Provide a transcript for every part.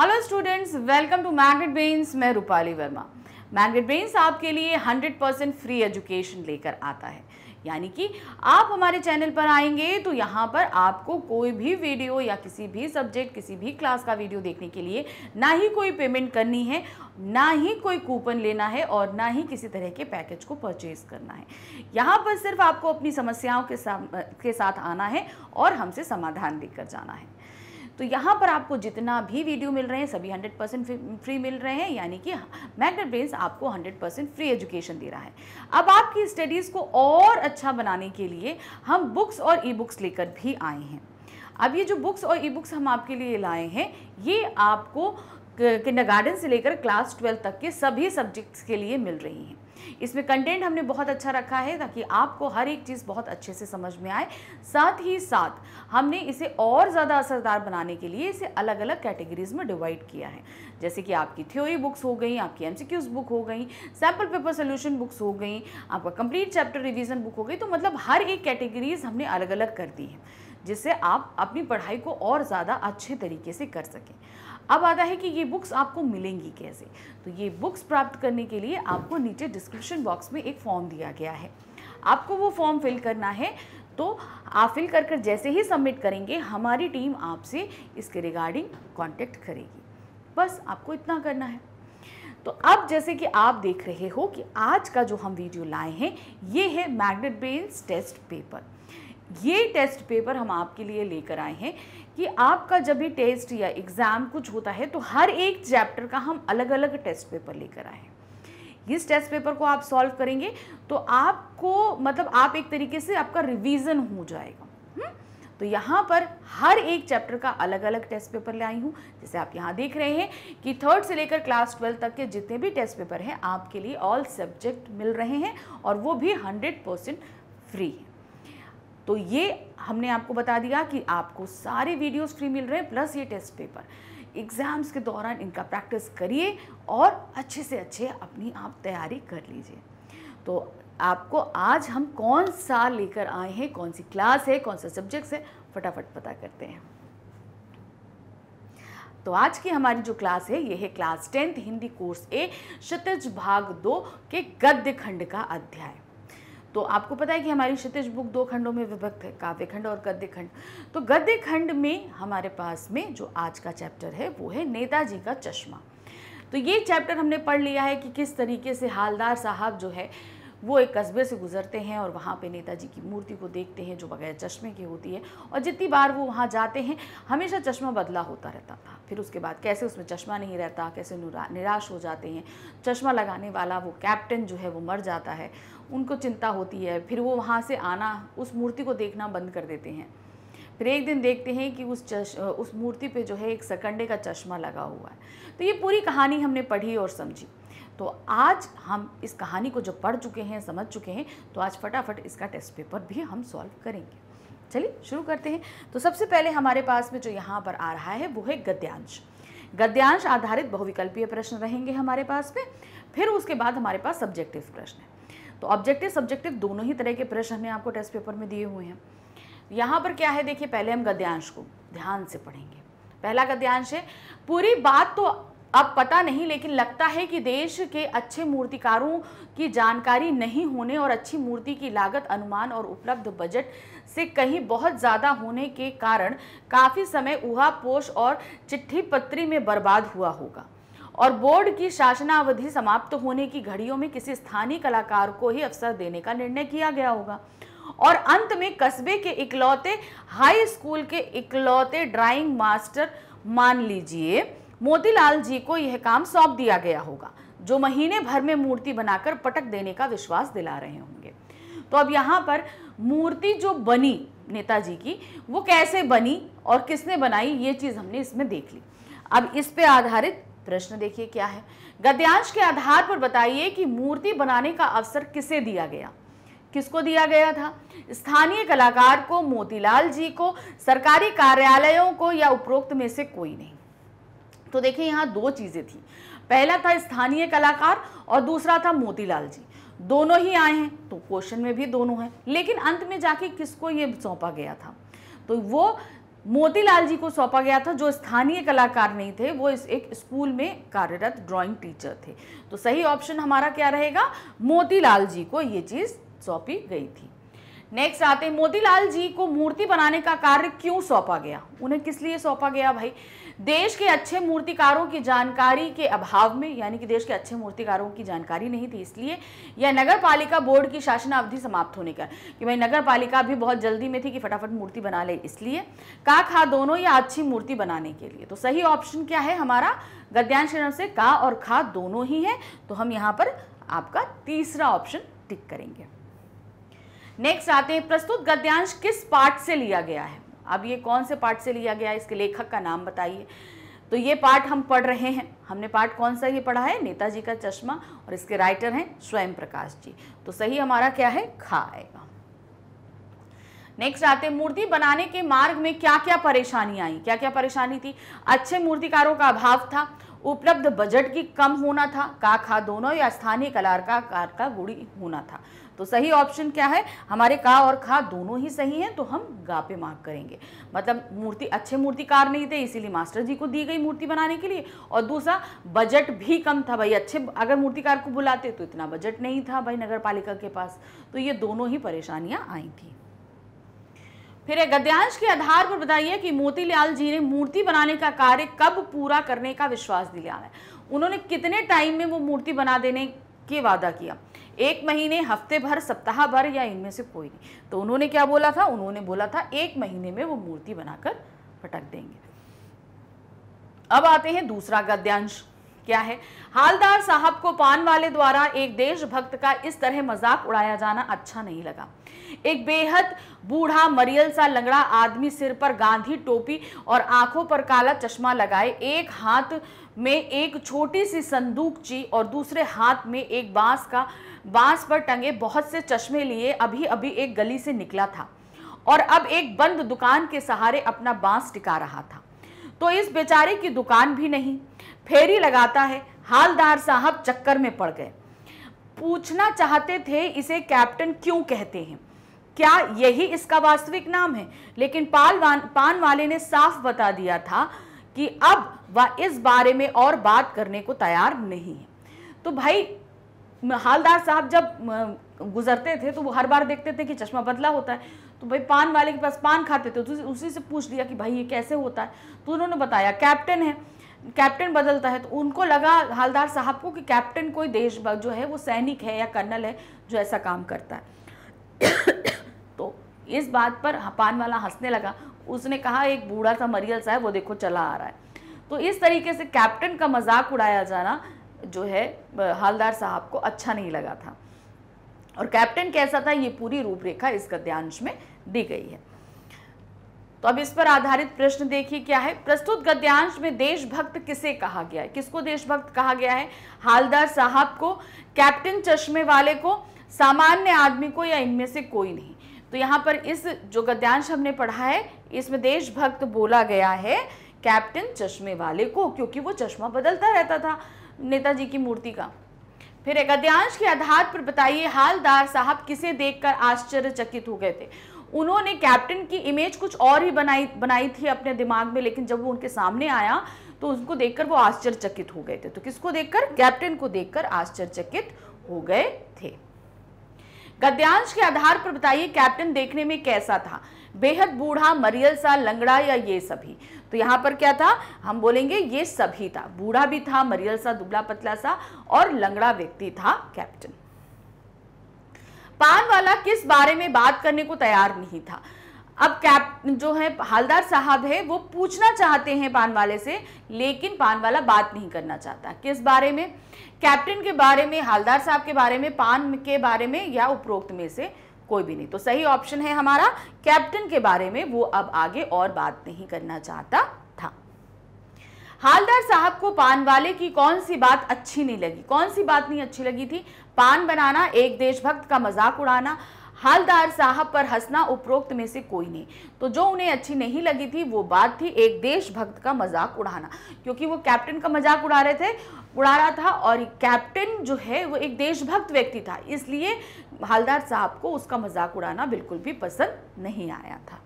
Hello students welcome to Magnet Brains मैं Rupali Verma magnet बेन्स आपके लिए 100 परसेंट फ्री एजुकेशन लेकर आता है यानी कि आप हमारे चैनल पर आएंगे तो यहाँ पर आपको कोई भी वीडियो या किसी भी सब्जेक्ट किसी भी क्लास का वीडियो देखने के लिए ना ही कोई पेमेंट करनी है ना ही कोई कूपन लेना है और ना ही किसी तरह के पैकेज को परचेज करना है यहाँ पर सिर्फ आपको अपनी समस्याओं के, सा, के साथ आना है और हमसे समाधान लेकर जाना है तो यहाँ पर आपको जितना भी वीडियो मिल रहे हैं सभी 100 परसेंट फ्री मिल रहे हैं यानी कि मैग्नेट ब्रेन्स आपको 100 परसेंट फ्री एजुकेशन दे रहा है अब आपकी स्टडीज़ को और अच्छा बनाने के लिए हम बुक्स और ई बुक्स लेकर भी आए हैं अब ये जो बुक्स और ई बुक्स हम आपके लिए लाए हैं ये आपको किंडर गार्डन से लेकर क्लास ट्वेल्थ तक के सभी सब्जेक्ट्स के लिए मिल रही हैं इसमें कंटेंट हमने बहुत अच्छा रखा है ताकि आपको हर एक चीज़ बहुत अच्छे से समझ में आए साथ ही साथ हमने इसे और ज़्यादा असरदार बनाने के लिए इसे अलग अलग कैटेगरीज में डिवाइड किया है जैसे कि आपकी थ्योरी बुक्स हो गई आपकी एम बुक हो गई सैम्पल पेपर सोल्यूशन बुक्स हो गई आपका कंप्लीट चैप्टर रिविजन बुक हो गई तो मतलब हर एक कैटेगरीज हमने अलग अलग कर दी है जिससे आप अपनी पढ़ाई को और ज़्यादा अच्छे तरीके से कर सकें अब आता है कि ये बुक्स आपको मिलेंगी कैसे तो ये बुक्स प्राप्त करने के लिए आपको नीचे डिस्क्रिप्शन बॉक्स में एक फॉर्म दिया गया है आपको वो फॉर्म फिल करना है तो आप फिल कर कर जैसे ही सबमिट करेंगे हमारी टीम आपसे इसके रिगार्डिंग कांटेक्ट करेगी बस आपको इतना करना है तो अब जैसे कि आप देख रहे हो कि आज का जो हम वीडियो लाए हैं ये है मैग्नेट बेन्स टेस्ट पेपर ये टेस्ट पेपर हम आपके लिए लेकर आए हैं कि आपका जब भी टेस्ट या एग्ज़ाम कुछ होता है तो हर एक चैप्टर का हम अलग अलग टेस्ट पेपर लेकर आए हैं इस टेस्ट पेपर को आप सॉल्व करेंगे तो आपको मतलब आप एक तरीके से आपका रिवीजन हो जाएगा हुँ? हम्म? तो यहाँ पर हर एक चैप्टर का अलग अलग टेस्ट पेपर ले आई हूँ जैसे आप यहाँ देख रहे हैं कि थर्ड से लेकर क्लास ट्वेल्व तक के जितने भी टेस्ट पेपर हैं आपके लिए ऑल सब्जेक्ट मिल रहे हैं और वो भी हंड्रेड परसेंट फ्री है तो ये हमने आपको बता दिया कि आपको सारे वीडियोस फ्री मिल रहे हैं प्लस ये टेस्ट पेपर एग्ज़ाम्स के दौरान इनका प्रैक्टिस करिए और अच्छे से अच्छे अपनी आप तैयारी कर लीजिए तो आपको आज हम कौन सा लेकर आए हैं कौन सी क्लास है कौन सा सब्जेक्ट्स है फटाफट पता करते हैं तो आज की हमारी जो क्लास है ये है class tenth Hindi course A शतज भाग दो के गद्य खंड का अध्याय तो आपको पता है कि हमारी क्षितिज बुक दो खंडों में विभक्त है काव्य खंड और गद्य खंड तो गद्य खंड में हमारे पास में जो आज का चैप्टर है वो है नेताजी का चश्मा तो ये चैप्टर हमने पढ़ लिया है कि किस तरीके से हालदार साहब जो है वो एक कस्बे से गुजरते हैं और वहाँ पे नेताजी की मूर्ति को देखते हैं जो बगैर चश्मे की होती है और जितनी बार वो वहाँ जाते हैं हमेशा चश्मा बदला होता रहता था फिर उसके बाद कैसे उसमें चश्मा नहीं रहता कैसे निराश हो जाते हैं चश्मा लगाने वाला वो कैप्टन जो है वो मर जाता है उनको चिंता होती है फिर वो वहाँ से आना उस मूर्ति को देखना बंद कर देते हैं फिर एक दिन देखते हैं कि उस चश उस मूर्ति पे जो है एक सकंडे का चश्मा लगा हुआ है तो ये पूरी कहानी हमने पढ़ी और समझी तो आज हम इस कहानी को जो पढ़ चुके हैं समझ चुके हैं तो आज फटाफट इसका टेस्ट पेपर भी हम सॉल्व करेंगे चलिए शुरू करते हैं तो सबसे पहले हमारे पास में जो यहाँ पर आ रहा है वो है गद्यांश गद्यांश आधारित बहुविकल्पीय प्रश्न रहेंगे हमारे पास में फिर उसके बाद हमारे पास सब्जेक्टिव प्रश्न है तो ऑब्जेक्टिव सब्जेक्टिव दोनों ही तरह के प्रश्न हमने आपको टेस्ट पेपर में दिए हुए हैं यहाँ पर क्या है देखिए पहले हम गद्यांश को ध्यान से पढ़ेंगे पहला गद्यांश है पूरी बात तो अब पता नहीं लेकिन लगता है कि देश के अच्छे मूर्तिकारों की जानकारी नहीं होने और अच्छी मूर्ति की लागत अनुमान और उपलब्ध बजट से कहीं बहुत ज़्यादा होने के कारण काफ़ी समय उहा पोष और चिट्ठी पत्री में बर्बाद हुआ होगा और बोर्ड की शासनावधि समाप्त होने की घड़ियों में किसी स्थानीय कलाकार को ही अवसर देने का निर्णय किया गया होगा और अंत में कस्बे के इकलौते हाई स्कूल के इकलौते ड्राइंग मास्टर मान लीजिए मोतीलाल जी को यह काम सौंप दिया गया होगा जो महीने भर में मूर्ति बनाकर पटक देने का विश्वास दिला रहे होंगे तो अब यहाँ पर मूर्ति जो बनी नेताजी की वो कैसे बनी और किसने बनाई ये चीज़ हमने इसमें देख ली अब इस पे आधारित प्रश्न देखिए क्या है गद्यांश के आधार पर बताइए कि मूर्ति बनाने का अवसर किसे दिया गया किसको दिया गया था स्थानीय कलाकार को मोतीलाल जी को सरकारी कार्यालयों को या उपरोक्त में से कोई नहीं तो देखिए यहाँ दो चीज़ें थी पहला था स्थानीय कलाकार और दूसरा था मोतीलाल जी दोनों ही आए हैं तो क्वेश्चन में भी दोनों हैं लेकिन अंत में जाके किसको ये सौंपा गया था तो वो मोतीलाल जी को सौंपा गया था जो स्थानीय कलाकार नहीं थे वो इस एक स्कूल में कार्यरत ड्राइंग टीचर थे तो सही ऑप्शन हमारा क्या रहेगा मोतीलाल जी को ये चीज़ सौंपी गई थी नेक्स्ट आते हैं मोतीलाल जी को मूर्ति बनाने का कार्य क्यों सौंपा गया उन्हें किस लिए सौंपा गया भाई देश के अच्छे मूर्तिकारों की जानकारी के अभाव में यानी कि देश के अच्छे मूर्तिकारों की जानकारी नहीं थी इसलिए यह नगर पालिका बोर्ड की अवधि समाप्त होने का कि भाई नगर पालिका भी बहुत जल्दी में थी कि फटाफट मूर्ति बना ले इसलिए का खा दोनों या अच्छी मूर्ति बनाने के लिए तो सही ऑप्शन क्या है हमारा गद्यांश से का और खा दोनों ही है तो हम यहाँ पर आपका तीसरा ऑप्शन टिक करेंगे नेक्स्ट आते हैं प्रस्तुत गद्यांश किस पाठ से लिया गया है अब ये कौन से पार्ट से लिया गया इसके लेखक का नाम बताइए तो ये पार्ट हम पढ़ रहे हैं हमने पार्ट कौन सा ये पढ़ा है नेताजी का चश्मा और इसके राइटर हैं स्वयं प्रकाश जी तो सही हमारा क्या है खा आएगा नेक्स्ट आते मूर्ति बनाने के मार्ग में क्या क्या परेशानी आई क्या क्या परेशानी थी अच्छे मूर्तिकारों का अभाव था उपलब्ध बजट की कम होना था का खा दोनों या स्थानीय कलाकार का गुड़ी होना था तो सही ऑप्शन क्या है हमारे का और खा दोनों ही सही हैं तो हम गा पे मार्क करेंगे मतलब मूर्ति अच्छे मूर्तिकार नहीं थे इसीलिए मास्टर जी को दी गई मूर्ति बनाने के लिए और दूसरा बजट भी कम था भाई अच्छे अगर मूर्तिकार को बुलाते तो इतना बजट नहीं था भाई नगर पालिका के पास तो ये दोनों ही परेशानियाँ आई थी फिर गद्यांश के आधार पर बताइए कि मोतीलाल जी ने मूर्ति बनाने का कार्य कब पूरा करने का विश्वास दिलाया है उन्होंने कितने टाइम में वो मूर्ति बना देने के वादा किया एक महीने हफ्ते भर सप्ताह भर या इनमें से कोई नहीं तो उन्होंने क्या बोला था उन्होंने बोला था एक महीने में वो मूर्ति बनाकर पटक देंगे अब आते हैं दूसरा गद्यांश क्या है हालदार साहब को पान वाले द्वारा एक देशभक्त का इस तरह मजाक उड़ाया जाना अच्छा नहीं लगा एक बेहद बूढ़ा मरियल सा लंगड़ा आदमी सिर पर गांधी टोपी और आंखों पर काला चश्मा लगाए एक हाथ में एक छोटी सी संदूक ची और दूसरे हाथ में एक बांस का बांस पर टंगे बहुत से चश्मे लिए अभी अभी एक गली से निकला था और अब एक बंद दुकान के सहारे अपना बांस टिका रहा था तो इस बेचारे की दुकान भी नहीं फेरी लगाता है हालदार साहब चक्कर में पड़ गए पूछना चाहते थे इसे कैप्टन क्यों कहते हैं क्या यही इसका वास्तविक नाम है लेकिन वान, पान वाले ने साफ बता दिया था कि अब वह इस बारे में और बात करने को तैयार नहीं है तो भाई हालदार साहब जब गुजरते थे तो वो हर बार देखते थे कि चश्मा बदला होता है तो भाई पान वाले के पास पान खाते थे तो उसी से पूछ लिया कि भाई ये कैसे होता है तो उन्होंने बताया कैप्टन है कैप्टन बदलता है तो उनको लगा हालदार साहब को कि कैप्टन कोई देश जो है वो सैनिक है या कर्नल है जो ऐसा काम करता है तो इस बात पर पान वाला हंसने लगा उसने कहा एक बूढ़ा सा मरियल सा है वो देखो चला आ रहा है तो इस तरीके से कैप्टन का मजाक उड़ाया जाना जो है हालदार साहब को अच्छा नहीं लगा था और कैप्टन कैसा था ये पूरी रूपरेखा इस गद्यांश में दी गई है तो अब इस पर आधारित प्रश्न देखिए क्या है प्रस्तुत गद्यांश में देशभक्त किसे कहा गया है किसको देशभक्त कहा गया है हालदार साहब को कैप्टन चश्मे वाले को सामान्य आदमी को या इनमें से कोई नहीं तो यहाँ पर इस जो गद्यांश हमने पढ़ा है इसमें देशभक्त बोला गया है कैप्टन चश्मे वाले को क्योंकि वो चश्मा बदलता रहता था नेताजी की मूर्ति का फिर गद्यांश के आधार पर बताइए हालदार साहब किसे देखकर आश्चर्यचकित हो गए थे उन्होंने कैप्टन की इमेज कुछ और ही बनाई बनाई थी अपने दिमाग में लेकिन जब वो उनके सामने आया तो उसको देखकर वो आश्चर्यचकित हो गए थे तो किसको देखकर कैप्टन को देखकर आश्चर्यचकित हो गए थे गद्यांश के आधार पर बताइए कैप्टन देखने में कैसा था बेहद बूढ़ा मरियल सा लंगड़ा या ये सभी तो यहां पर क्या था हम बोलेंगे ये सभी था बूढ़ा भी था मरियल सा दुबला पतला सा और लंगड़ा व्यक्ति था कैप्टन पानवाला किस बारे में बात करने को तैयार नहीं था अब कैप जो है हालदार साहब है वो पूछना चाहते हैं पानवाले से लेकिन पानवाला बात नहीं करना चाहता किस बारे में कैप्टन के बारे में हालदार साहब के बारे में पान के बारे में या उपरोक्त में से कोई भी नहीं तो सही ऑप्शन है हमारा कैप्टन के बारे में वो अब आगे और बात नहीं करना चाहता हालदार साहब को पान वाले की कौन सी बात अच्छी नहीं लगी कौन सी बात नहीं अच्छी लगी थी पान बनाना एक देशभक्त का मजाक उड़ाना हालदार साहब पर हंसना उपरोक्त में से कोई नहीं तो जो उन्हें अच्छी नहीं लगी थी वो बात थी एक देशभक्त का मजाक उड़ाना क्योंकि वो कैप्टन का मजाक उड़ा रहे थे उड़ा रहा था और कैप्टन जो है वो एक देशभक्त व्यक्ति था इसलिए हालदार साहब को उसका मजाक उड़ाना बिल्कुल भी पसंद नहीं आया था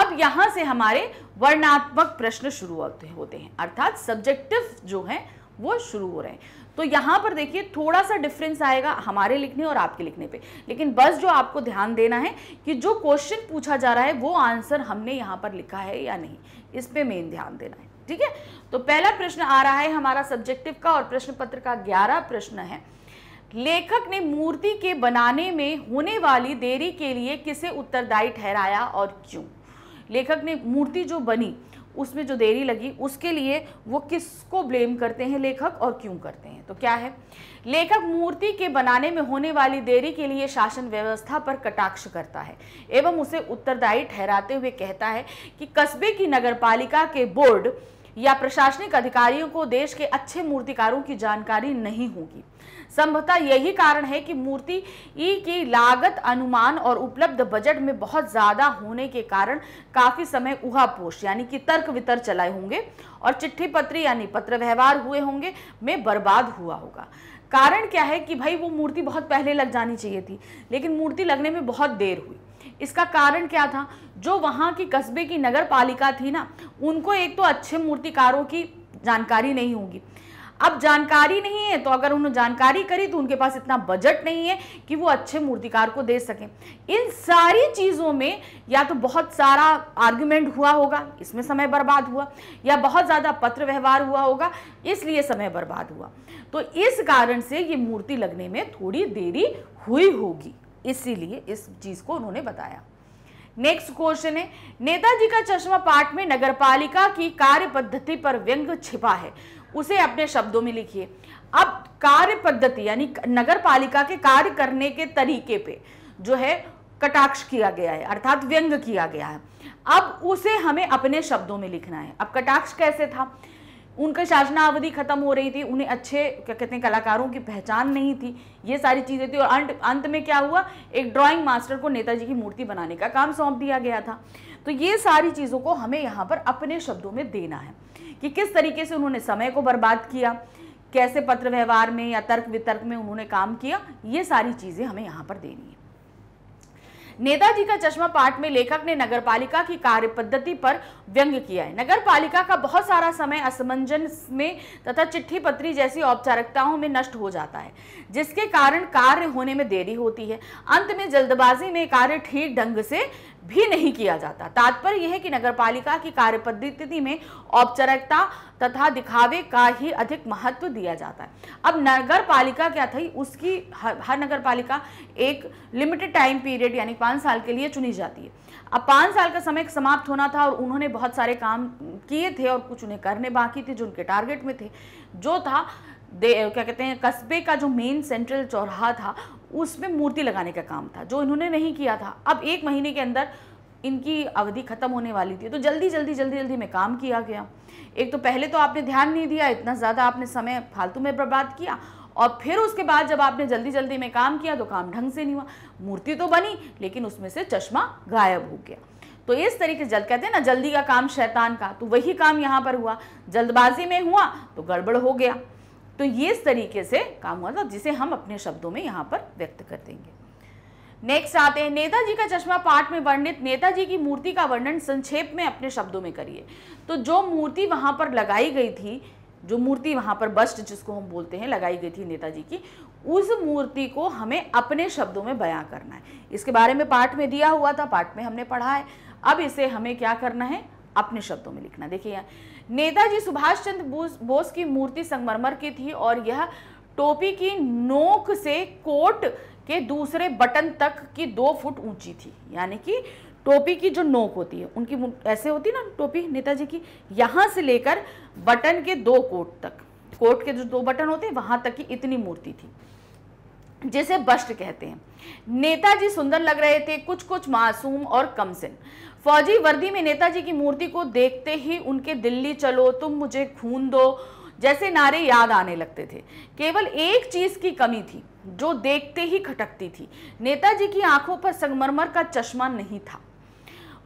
अब यहां से हमारे वर्णात्मक प्रश्न शुरू होते होते हैं अर्थात सब्जेक्टिव जो है वो शुरू हो रहे हैं तो यहां पर देखिए थोड़ा सा डिफरेंस आएगा हमारे लिखने और आपके लिखने पे लेकिन बस जो आपको ध्यान देना है कि जो क्वेश्चन पूछा जा रहा है वो आंसर हमने यहां पर लिखा है या नहीं इस पर मेन ध्यान देना है ठीक है तो पहला प्रश्न आ रहा है हमारा सब्जेक्टिव का और प्रश्न पत्र का ग्यारह प्रश्न है लेखक ने मूर्ति के बनाने में होने वाली देरी के लिए किसे उत्तरदायी ठहराया और क्यों लेखक ने मूर्ति जो बनी उसमें जो देरी लगी उसके लिए वो किसको ब्लेम करते हैं लेखक और क्यों करते हैं तो क्या है लेखक मूर्ति के बनाने में होने वाली देरी के लिए शासन व्यवस्था पर कटाक्ष करता है एवं उसे उत्तरदायी ठहराते हुए कहता है कि कस्बे की नगरपालिका के बोर्ड या प्रशासनिक अधिकारियों को देश के अच्छे मूर्तिकारों की जानकारी नहीं होगी संभवतः यही कारण है कि मूर्ति ई की लागत अनुमान और उपलब्ध बजट में बहुत ज़्यादा होने के कारण काफ़ी समय पोष यानी कि तर्क वितर्क चलाए होंगे और चिट्ठी पत्री यानी पत्र व्यवहार हुए होंगे में बर्बाद हुआ होगा कारण क्या है कि भाई वो मूर्ति बहुत पहले लग जानी चाहिए थी लेकिन मूर्ति लगने में बहुत देर हुई इसका कारण क्या था जो वहाँ की कस्बे की नगर पालिका थी ना उनको एक तो अच्छे मूर्तिकारों की जानकारी नहीं होगी अब जानकारी नहीं है तो अगर उन्होंने जानकारी करी तो उनके पास इतना बजट नहीं है कि वो अच्छे मूर्तिकार को दे सकें इन सारी चीज़ों में या तो बहुत सारा आर्ग्यूमेंट हुआ होगा इसमें समय बर्बाद हुआ या बहुत ज़्यादा पत्र व्यवहार हुआ होगा इसलिए समय बर्बाद हुआ तो इस कारण से ये मूर्ति लगने में थोड़ी देरी हुई होगी इसीलिए इस चीज़ को उन्होंने बताया नेक्स्ट क्वेश्चन है नेताजी का चश्मा पाठ में नगरपालिका की कार्य पद्धति पर व्यंग छिपा है उसे अपने शब्दों में लिखिए अब कार्य पद्धति यानी नगर पालिका के कार्य करने के तरीके पे जो है कटाक्ष किया गया है अर्थात व्यंग किया गया है अब उसे हमें अपने शब्दों में लिखना है अब कटाक्ष कैसे था उनका शासनावधि खत्म हो रही थी उन्हें अच्छे क्या कहते हैं कलाकारों की पहचान नहीं थी ये सारी चीज़ें थी और अंत अंत में क्या हुआ एक ड्राइंग मास्टर को नेताजी की मूर्ति बनाने का काम सौंप दिया गया था तो ये सारी चीज़ों को हमें यहाँ पर अपने शब्दों में देना है कि किस तरीके से उन्होंने समय को बर्बाद किया कैसे पत्र व्यवहार में या तर्क वितर्क में उन्होंने काम किया ये सारी चीज़ें हमें यहाँ पर देनी है नेताजी का चश्मा पाठ में लेखक ने नगरपालिका की कार्य पद्धति पर व्यंग किया है नगरपालिका का बहुत सारा समय असमंजस में तथा चिट्ठी पत्री जैसी औपचारिकताओं में नष्ट हो जाता है जिसके कारण कार्य होने में देरी होती है अंत में जल्दबाजी में कार्य ठीक ढंग से भी नहीं किया जाता तात्पर्य यह है कि नगरपालिका की कार्य पद्धति में औपचारिकता तथा दिखावे का ही अधिक महत्व दिया जाता है अब नगर पालिका क्या थी उसकी हर, हर नगर पालिका एक लिमिटेड टाइम पीरियड यानी पाँच साल के लिए चुनी जाती है अब पाँच साल का समय समाप्त होना था और उन्होंने बहुत सारे काम किए थे और कुछ उन्हें करने बाकी थे जो उनके टारगेट में थे जो था दे क्या कहते हैं कस्बे का जो मेन सेंट्रल चौराहा था उसमें मूर्ति लगाने का काम था जो इन्होंने नहीं किया था अब एक महीने के अंदर इनकी अवधि ख़त्म होने वाली थी तो जल्दी जल्दी जल्दी जल्दी में काम किया गया एक तो पहले तो आपने ध्यान नहीं दिया इतना ज़्यादा आपने समय फालतू में बर्बाद किया और फिर उसके बाद जब आपने जल्दी जल्दी में काम किया तो काम ढंग से नहीं हुआ मूर्ति तो बनी लेकिन उसमें से चश्मा गायब हो गया तो इस तरीके से जल्द कहते हैं ना जल्दी का काम शैतान का तो वही काम यहाँ पर हुआ जल्दबाजी में हुआ तो गड़बड़ हो गया तो ये इस तरीके से काम हुआ था जिसे हम अपने शब्दों में यहाँ पर व्यक्त कर देंगे नेक्स्ट आते हैं नेताजी का चश्मा पाठ में वर्णित नेताजी की मूर्ति का वर्णन संक्षेप में अपने शब्दों में करिए तो जो मूर्ति वहाँ पर लगाई गई थी जो मूर्ति वहाँ पर बस्ट जिसको हम बोलते हैं लगाई गई थी नेताजी की उस मूर्ति को हमें अपने शब्दों में बयां करना है इसके बारे में पाठ में दिया हुआ था पाठ में हमने पढ़ा है अब इसे हमें क्या करना है अपने शब्दों में लिखना देखिए यहाँ नेताजी सुभाष चंद्र बोस की मूर्ति संगमरमर की थी और यह टोपी की नोक से कोट के दूसरे बटन तक की दो फुट ऊंची थी यानी कि टोपी की जो नोक होती है उनकी ऐसे होती है ना टोपी नेताजी की यहाँ से लेकर बटन के दो कोट तक कोट के जो दो बटन होते हैं वहां तक की इतनी मूर्ति थी जिसे बस्ट कहते हैं नेताजी सुंदर लग रहे थे कुछ कुछ मासूम और कमसिन फौजी वर्दी में नेताजी की मूर्ति को देखते ही उनके दिल्ली चलो तुम मुझे खून दो जैसे नारे याद आने लगते थे केवल एक चीज की कमी थी जो देखते ही खटकती थी नेताजी की आंखों पर संगमरमर का चश्मा नहीं था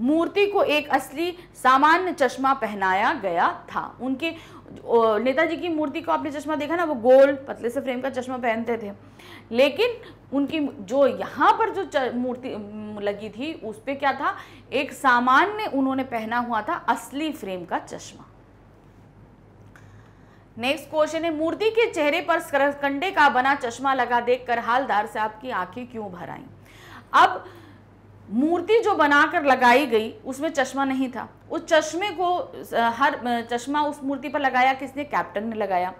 मूर्ति को एक असली सामान्य चश्मा पहनाया गया था उनके नेताजी की मूर्ति को आपने चश्मा देखा ना वो गोल पतले से फ्रेम का चश्मा पहनते थे लेकिन उनकी जो यहाँ पर जो मूर्ति लगी थी उस पर क्या था एक सामान्य उन्होंने पहना हुआ था असली फ्रेम का चश्मा नेक्स्ट क्वेश्चन है मूर्ति के चेहरे पर कंडे का बना चश्मा लगा देखकर हालदार से आपकी आंखें क्यों भर आई अब मूर्ति जो बनाकर लगाई गई उसमें चश्मा नहीं था उस चश्मे को हर चश्मा उस मूर्ति पर लगाया किसने कैप्टन ने लगाया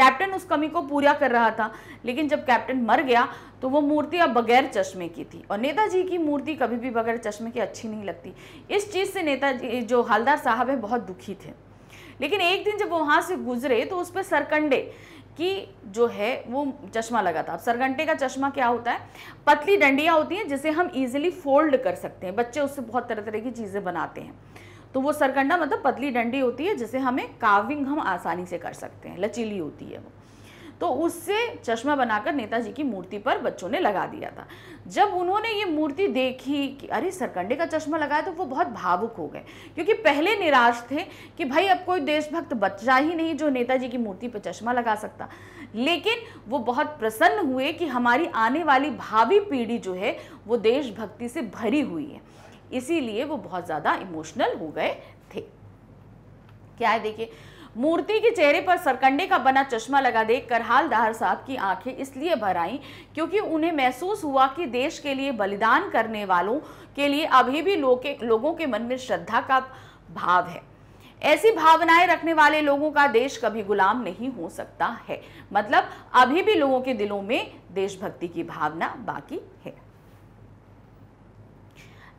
कैप्टन उस कमी को पूरा कर रहा था लेकिन जब कैप्टन मर गया तो वो मूर्ति अब बगैर चश्मे की थी और नेताजी की मूर्ति कभी भी बगैर चश्मे की अच्छी नहीं लगती इस चीज़ से नेताजी जो हलदार साहब हैं बहुत दुखी थे लेकिन एक दिन जब वो वहाँ से गुजरे तो उस पर सरकंडे कि जो है वो चश्मा लगा था अब सरगंटे का चश्मा क्या होता है पतली डंडियाँ होती हैं जिसे हम ईजिली फोल्ड कर सकते हैं बच्चे उससे बहुत तरह तरह की चीज़ें बनाते हैं तो वो सरगंडा मतलब पतली डंडी होती है जिसे हमें काविंग हम आसानी से कर सकते हैं लचीली होती है वो तो उससे चश्मा बनाकर नेताजी की मूर्ति पर बच्चों ने लगा दिया था जब उन्होंने ये मूर्ति देखी कि अरे सरकंडे का चश्मा लगाया तो वो बहुत भावुक हो गए क्योंकि पहले निराश थे कि भाई अब कोई देशभक्त बच्चा ही नहीं जो नेताजी की मूर्ति पर चश्मा लगा सकता लेकिन वो बहुत प्रसन्न हुए कि हमारी आने वाली भावी पीढ़ी जो है वो देशभक्ति से भरी हुई है इसीलिए वो बहुत ज़्यादा इमोशनल हो गए थे क्या है देखिए मूर्ति के चेहरे पर सरकंडे का बना चश्मा लगा देखकर दाहर साहब की आंखें इसलिए भर आईं क्योंकि उन्हें महसूस हुआ कि देश के लिए बलिदान करने वालों के लिए अभी भी लोके, लोगों के मन में श्रद्धा का भाव है ऐसी भावनाएं रखने वाले लोगों का देश कभी गुलाम नहीं हो सकता है मतलब अभी भी लोगों के दिलों में देशभक्ति की भावना बाकी है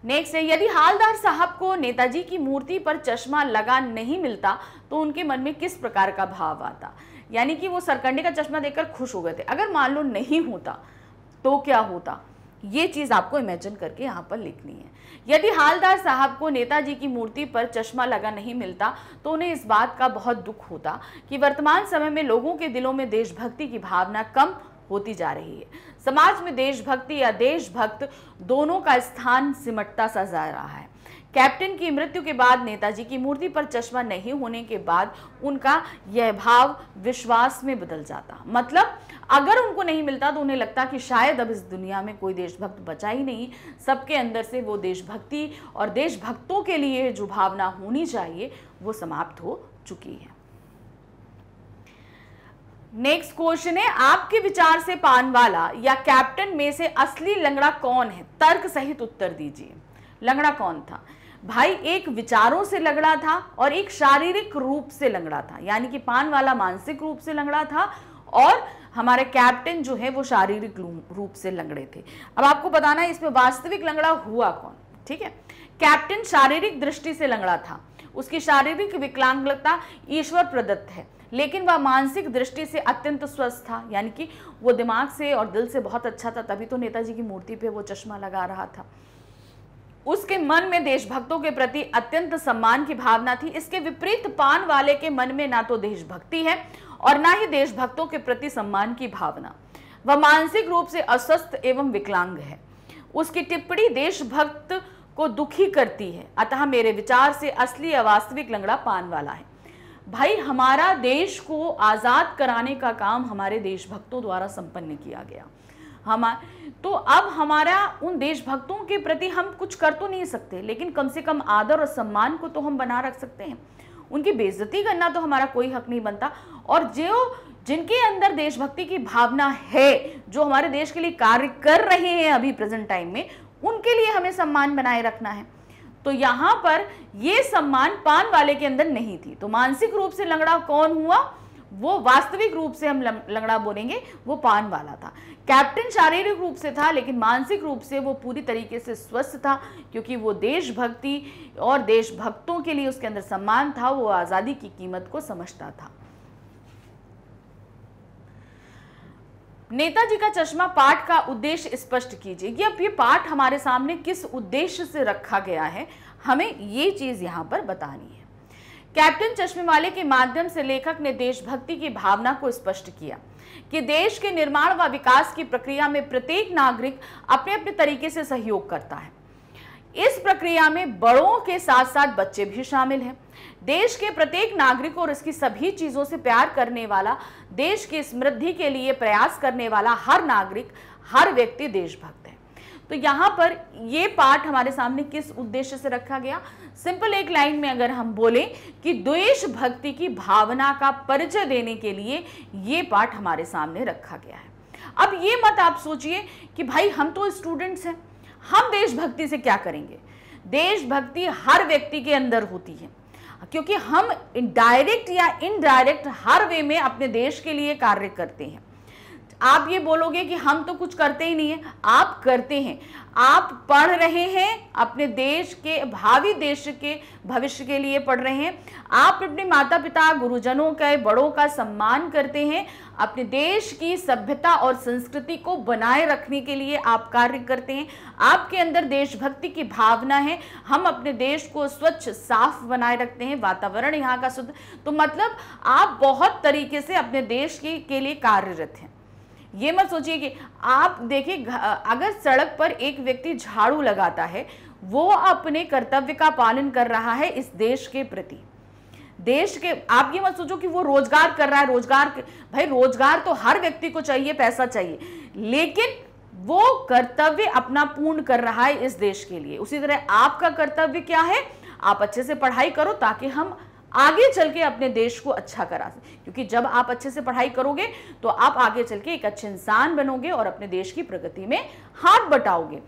नेक्स्ट है यदि हालदार साहब को नेताजी की मूर्ति पर चश्मा लगा नहीं मिलता तो उनके मन में किस प्रकार का भाव आता यानी कि वो सरकंडे का चश्मा देखकर खुश हो गए थे अगर मान लो नहीं होता तो क्या होता ये चीज़ आपको इमेजिन करके यहाँ पर लिखनी है यदि हालदार साहब को नेताजी की मूर्ति पर चश्मा लगा नहीं मिलता तो उन्हें इस बात का बहुत दुख होता कि वर्तमान समय में लोगों के दिलों में देशभक्ति की भावना कम होती जा रही है समाज में देशभक्ति या देशभक्त दोनों का स्थान सिमटता सा जा रहा है कैप्टन की मृत्यु के बाद नेताजी की मूर्ति पर चश्मा नहीं होने के बाद उनका यह भाव विश्वास में बदल जाता मतलब अगर उनको नहीं मिलता तो उन्हें लगता कि शायद अब इस दुनिया में कोई देशभक्त बचा ही नहीं सबके अंदर से वो देशभक्ति और देशभक्तों के लिए जो भावना होनी चाहिए वो समाप्त हो चुकी है नेक्स्ट क्वेश्चन है आपके विचार से पानवाला या कैप्टन में से असली लंगड़ा कौन है तर्क सहित उत्तर दीजिए लंगड़ा कौन था भाई एक विचारों से लंगड़ा था और एक शारीरिक रूप से लंगड़ा था यानी कि पानवाला मानसिक रूप से लंगड़ा था और हमारे कैप्टन जो है वो शारीरिक रूप से लंगड़े थे अब आपको बताना है इसमें वास्तविक लंगड़ा हुआ कौन ठीक है कैप्टन शारीरिक दृष्टि से लंगड़ा था उसकी शारीरिक विकलांगता ईश्वर प्रदत्त है लेकिन वह मानसिक दृष्टि से अत्यंत स्वस्थ था यानी कि वो दिमाग से और दिल से बहुत अच्छा था तभी तो नेताजी की मूर्ति पे वो चश्मा लगा रहा था उसके मन में देशभक्तों के प्रति अत्यंत सम्मान की भावना थी इसके विपरीत पान वाले के मन में ना तो देशभक्ति है और ना ही देशभक्तों के प्रति सम्मान की भावना वह मानसिक रूप से अस्वस्थ एवं विकलांग है उसकी टिप्पणी देशभक्त को दुखी करती है अतः मेरे विचार से असली अवास्तविक लंगड़ा पान वाला है भाई हमारा देश को आज़ाद कराने का काम हमारे देशभक्तों द्वारा संपन्न किया गया हम तो अब हमारा उन देशभक्तों के प्रति हम कुछ कर तो नहीं सकते लेकिन कम से कम आदर और सम्मान को तो हम बना रख सकते हैं उनकी बेजती करना तो हमारा कोई हक नहीं बनता और जो जिनके अंदर देशभक्ति की भावना है जो हमारे देश के लिए कार्य कर रहे हैं अभी प्रेजेंट टाइम में उनके लिए हमें सम्मान बनाए रखना है तो यहाँ पर ये सम्मान पान वाले के अंदर नहीं थी तो मानसिक रूप से लंगड़ा कौन हुआ वो वास्तविक रूप से हम लंगड़ा बोलेंगे वो पान वाला था कैप्टन शारीरिक रूप से था लेकिन मानसिक रूप से वो पूरी तरीके से स्वस्थ था क्योंकि वो देशभक्ति और देशभक्तों के लिए उसके अंदर सम्मान था वो आज़ादी की कीमत को समझता था नेताजी का चश्मा पाठ का उद्देश्य स्पष्ट कीजिए कि अब ये पाठ हमारे सामने किस उद्देश्य से रखा गया है हमें ये चीज़ यहाँ पर बतानी है कैप्टन चश्मे वाले के माध्यम से लेखक ने देशभक्ति की भावना को स्पष्ट किया कि देश के निर्माण व विकास की प्रक्रिया में प्रत्येक नागरिक अपने अपने तरीके से सहयोग करता है इस प्रक्रिया में बड़ों के साथ साथ बच्चे भी शामिल हैं देश के प्रत्येक नागरिक और इसकी सभी चीज़ों से प्यार करने वाला देश की समृद्धि के लिए प्रयास करने वाला हर नागरिक हर व्यक्ति देशभक्त है तो यहाँ पर ये पाठ हमारे सामने किस उद्देश्य से रखा गया सिंपल एक लाइन में अगर हम बोलें कि द्वेश भक्ति की भावना का परिचय देने के लिए ये पाठ हमारे सामने रखा गया है अब ये मत आप सोचिए कि भाई हम तो स्टूडेंट्स हैं हम देशभक्ति से क्या करेंगे देशभक्ति हर व्यक्ति के अंदर होती है क्योंकि हम डायरेक्ट या इनडायरेक्ट हर वे में अपने देश के लिए कार्य करते हैं आप ये बोलोगे कि हम तो कुछ करते ही नहीं है आप करते हैं आप पढ़ रहे हैं अपने देश के भावी देश के भविष्य के लिए पढ़ रहे हैं आप अपने माता पिता गुरुजनों के बड़ों का सम्मान करते हैं अपने देश की सभ्यता और संस्कृति को बनाए रखने के लिए आप कार्य करते हैं आपके अंदर देशभक्ति की भावना है हम अपने देश को स्वच्छ साफ बनाए रखते हैं वातावरण यहाँ का शुद्ध तो मतलब आप बहुत तरीके से अपने देश के, के लिए कार्यरत हैं ये मत सोचिए कि आप देखिए अगर सड़क पर एक व्यक्ति झाड़ू लगाता है वो अपने कर्तव्य का पालन कर रहा है इस देश के प्रति देश के आप ये मत सोचो कि वो रोजगार कर रहा है रोजगार भाई रोजगार तो हर व्यक्ति को चाहिए पैसा चाहिए लेकिन वो कर्तव्य अपना पूर्ण कर रहा है इस देश के लिए उसी तरह आपका कर्तव्य क्या है आप अच्छे से पढ़ाई करो ताकि हम आगे चल के अपने देश को अच्छा करा सकें क्योंकि जब आप अच्छे से पढ़ाई करोगे तो आप आगे चल के एक अच्छे इंसान बनोगे और अपने देश की प्रगति में हाथ बटाओगे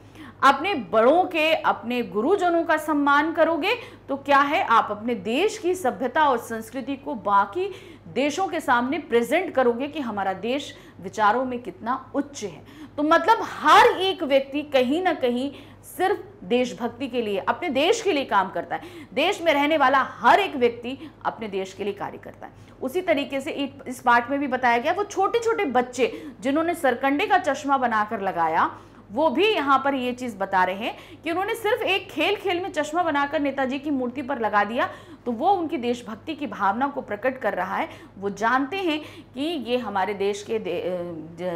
अपने बड़ों के अपने गुरुजनों का सम्मान करोगे तो क्या है आप अपने देश की सभ्यता और संस्कृति को बाकी देशों के सामने प्रेजेंट करोगे कि हमारा देश विचारों में कितना उच्च है तो मतलब हर एक व्यक्ति कहीं ना कहीं सिर्फ देशभक्ति के लिए अपने देश के लिए काम करता है देश में रहने वाला हर एक व्यक्ति अपने देश के लिए कार्य करता है उसी तरीके से इस पार्ट में भी बताया गया वो छोटे छोटे बच्चे जिन्होंने सरकंडे का चश्मा बनाकर लगाया वो भी यहाँ पर ये चीज़ बता रहे हैं कि उन्होंने सिर्फ एक खेल खेल में चश्मा बनाकर नेताजी की मूर्ति पर लगा दिया तो वो उनकी देशभक्ति की भावना को प्रकट कर रहा है वो जानते हैं कि ये हमारे देश के दे,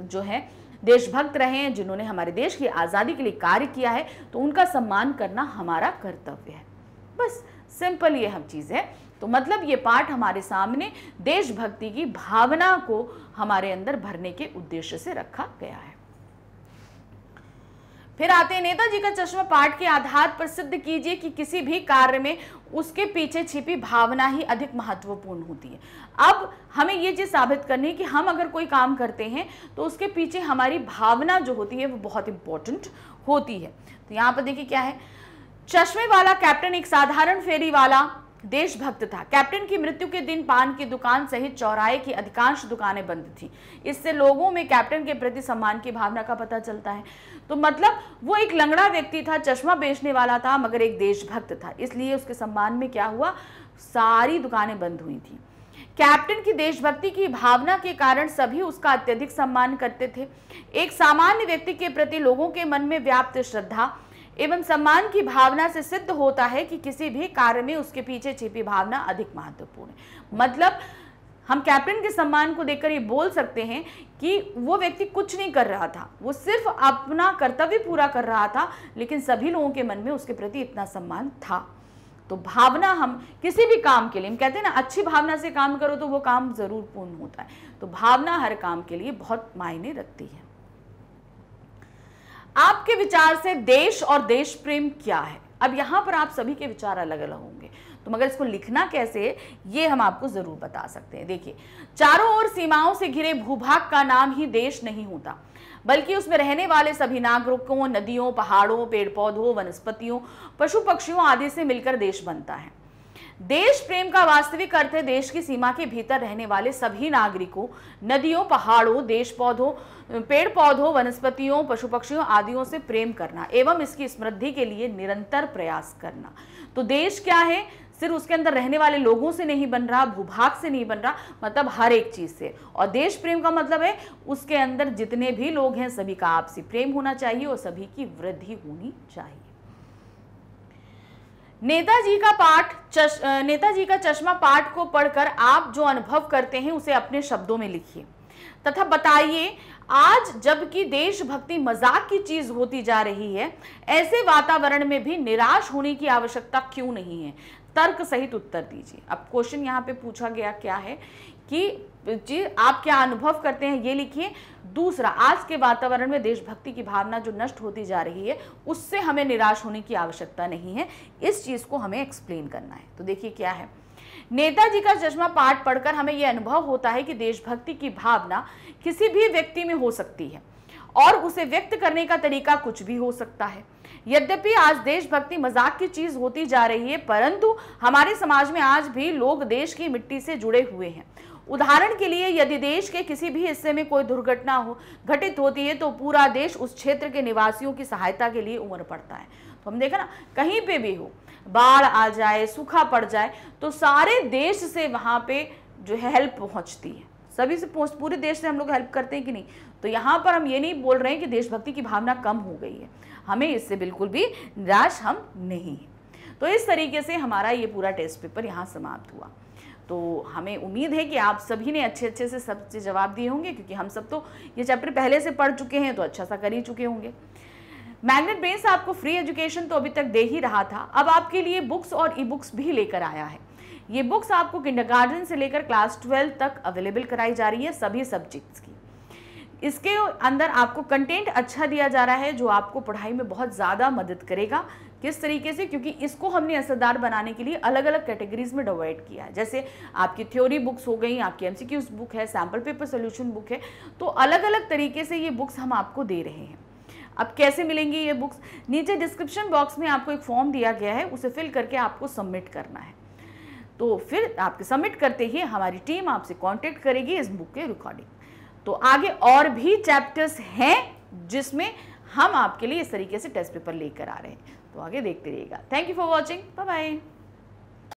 जो है देशभक्त रहे हैं जिन्होंने हमारे देश की आज़ादी के लिए कार्य किया है तो उनका सम्मान करना हमारा कर्तव्य है बस सिंपल ये हम चीज़ है तो मतलब ये पाठ हमारे सामने देशभक्ति की भावना को हमारे अंदर भरने के उद्देश्य से रखा गया है फिर आते नेताजी का चश्मा पाठ के आधार पर सिद्ध कीजिए कि किसी भी कार्य में उसके पीछे छिपी भावना ही अधिक महत्वपूर्ण होती है अब हमें ये चीज़ साबित करनी है कि हम अगर कोई काम करते हैं तो उसके पीछे हमारी भावना जो होती है वो बहुत इंपॉर्टेंट होती है तो यहाँ पर देखिए क्या है चश्मे वाला कैप्टन एक साधारण फेरी वाला देशभक्त था कैप्टन की मृत्यु के दिन पान की दुकान सहित चौराहे की अधिकांश दुकानें बंद थी इससे लोगों में कैप्टन के प्रति सम्मान की भावना का पता चलता है तो मतलब वो एक लंगड़ा व्यक्ति था चश्मा बेचने वाला था मगर एक देशभक्त था इसलिए उसके सम्मान में क्या हुआ सारी दुकानें बंद हुई थी कैप्टन की देशभक्ति की भावना के कारण सभी उसका अत्यधिक सम्मान करते थे एक सामान्य व्यक्ति के प्रति लोगों के मन में व्याप्त श्रद्धा एवं सम्मान की भावना से सिद्ध होता है कि किसी भी कार्य में उसके पीछे छिपी भावना अधिक महत्वपूर्ण है मतलब हम कैप्टन के सम्मान को देखकर ये बोल सकते हैं कि वो व्यक्ति कुछ नहीं कर रहा था वो सिर्फ अपना कर्तव्य पूरा कर रहा था लेकिन सभी लोगों के मन में उसके प्रति इतना सम्मान था तो भावना हम किसी भी काम के लिए हम कहते हैं ना अच्छी भावना से काम करो तो वो काम ज़रूर पूर्ण होता है तो भावना हर काम के लिए बहुत मायने रखती है आपके विचार से देश और देश प्रेम क्या है अब यहां पर आप सभी के विचार अलग अलग होंगे तो मगर इसको लिखना कैसे ये हम आपको ज़रूर बता सकते हैं देखिए चारों ओर सीमाओं से घिरे भूभाग का नाम ही देश नहीं होता बल्कि उसमें रहने वाले सभी नागरिकों नदियों पहाड़ों पेड़ पौधों वनस्पतियों पशु पक्षियों आदि से मिलकर देश बनता है देश प्रेम का वास्तविक अर्थ है देश की सीमा के भीतर रहने वाले सभी नागरिकों नदियों पहाड़ों देश पौधों पेड़ पौधों वनस्पतियों पशु पक्षियों आदियों से प्रेम करना एवं इसकी समृद्धि के लिए निरंतर प्रयास करना तो देश क्या है सिर्फ उसके अंदर रहने वाले लोगों से नहीं बन रहा भूभाग से नहीं बन रहा मतलब हर एक चीज़ से और देश प्रेम का मतलब है उसके अंदर जितने भी लोग हैं सभी का आपसी प्रेम होना चाहिए और सभी की वृद्धि होनी चाहिए नेताजी का पाठ नेताजी का चश्मा पाठ को पढ़कर आप जो अनुभव करते हैं उसे अपने शब्दों में लिखिए तथा बताइए आज जबकि देशभक्ति मजाक की चीज होती जा रही है ऐसे वातावरण में भी निराश होने की आवश्यकता क्यों नहीं है तर्क सहित उत्तर दीजिए अब क्वेश्चन यहाँ पे पूछा गया क्या है कि जी आप क्या अनुभव करते हैं ये लिखिए दूसरा आज के वातावरण में देशभक्ति की भावना जो नष्ट होती जा रही है उससे हमें निराश होने की आवश्यकता नहीं है इस चीज़ को हमें एक्सप्लेन करना है तो देखिए क्या है नेताजी का चश्मा पाठ पढ़कर हमें यह अनुभव होता है कि देशभक्ति की भावना किसी भी व्यक्ति में हो सकती है और उसे व्यक्त करने का तरीका कुछ भी हो सकता है यद्यपि आज देशभक्ति मजाक की चीज होती जा रही है परंतु हमारे समाज में आज भी लोग देश की मिट्टी से जुड़े हुए हैं उदाहरण के लिए यदि देश के किसी भी हिस्से में कोई दुर्घटना हो घटित होती है तो पूरा देश उस क्षेत्र के निवासियों की सहायता के लिए उमड़ पड़ता है तो हम देखा ना कहीं पे भी हो बाढ़ आ जाए सूखा पड़ जाए तो सारे देश से वहाँ पे जो है हेल्प पहुँचती है सभी से पहुँच पूरे देश से हम लोग हेल्प करते हैं कि नहीं तो यहाँ पर हम ये नहीं बोल रहे हैं कि देशभक्ति की भावना कम हो गई है हमें इससे बिल्कुल भी निराश हम नहीं तो इस तरीके से हमारा ये पूरा टेस्ट पेपर यहाँ समाप्त हुआ तो हमें उम्मीद है कि आप सभी ने अच्छे अच्छे से सब जवाब दिए होंगे क्योंकि हम सब तो ये चैप्टर पहले से पढ़ चुके हैं तो अच्छा सा कर ही चुके होंगे मैग्नेट बेस आपको फ्री एजुकेशन तो अभी तक दे ही रहा था अब आपके लिए बुक्स और ई बुक्स भी लेकर आया है ये बुक्स आपको किंडर से लेकर क्लास ट्वेल्व तक अवेलेबल कराई जा रही है सभी सब्जेक्ट्स की इसके अंदर आपको कंटेंट अच्छा दिया जा रहा है जो आपको पढ़ाई में बहुत ज़्यादा मदद करेगा किस तरीके से क्योंकि इसको हमने असरदार बनाने के लिए अलग अलग कैटेगरीज में डिवाइड किया है जैसे आपकी थ्योरी बुक्स हो गई आपकी एम बुक है सैम्पल पेपर सोल्यूशन बुक है तो अलग अलग तरीके से ये बुक्स हम आपको दे रहे हैं अब कैसे मिलेंगी ये बुक्स नीचे डिस्क्रिप्शन बॉक्स में आपको एक फॉर्म दिया गया है उसे फिल करके आपको सबमिट करना है तो फिर आपके सबमिट करते ही हमारी टीम आपसे कांटेक्ट करेगी इस बुक के रिकॉर्डिंग तो आगे और भी चैप्टर्स हैं जिसमें हम आपके लिए इस तरीके से टेस्ट पेपर लेकर आ रहे हैं तो आगे देखते रहिएगा thank you for watching bye bye